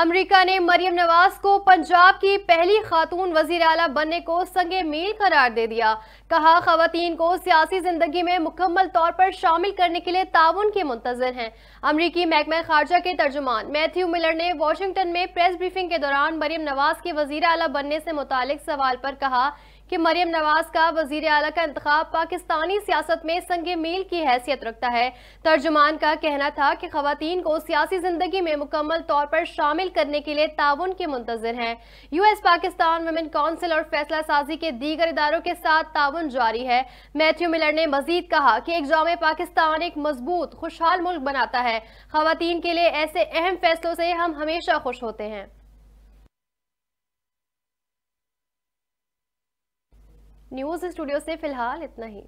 America ने मरियम नवाज को पंजाब की पहली खातून वजीर अला बनने को संगे मील करार दे दिया कहा खातन को सियासी जिंदगी में मुकम्मल तौर पर शामिल करने के लिए ताउन के मुंतजर हैं अमरीकी महकमा खारजा के तर्जुमान मैथ्यू मिलर ने वाशिंगटन में प्रेस ब्रीफिंग के दौरान मरियम नवाज के वजीर अला बनने से मुतल सवाल पर कहा कि मरियम नवाज का वजीर अला का इंतबाब पाकिस्तानी सियासत में संग मील की हैसियत रखता है तर्जुमान का कहना था कि खातन को सियासी जिंदगी में मुकम्मल तौर पर शामिल करने के लिए ताउन के मुंतजर हैं यूएस पाकिस्तान वमेन काउंसिल और फैसला साजी के दीगर इदारों के साथ ताउन जारी है मैथ्यू मिलर ने मजीद कहा कि एक जाम पाकिस्तान एक मजबूत खुशहाल मुल्क बनाता है खातन के लिए ऐसे अहम फैसलों से हम हमेशा खुश होते हैं न्यूज़ स्टूडियो से फिलहाल इतना ही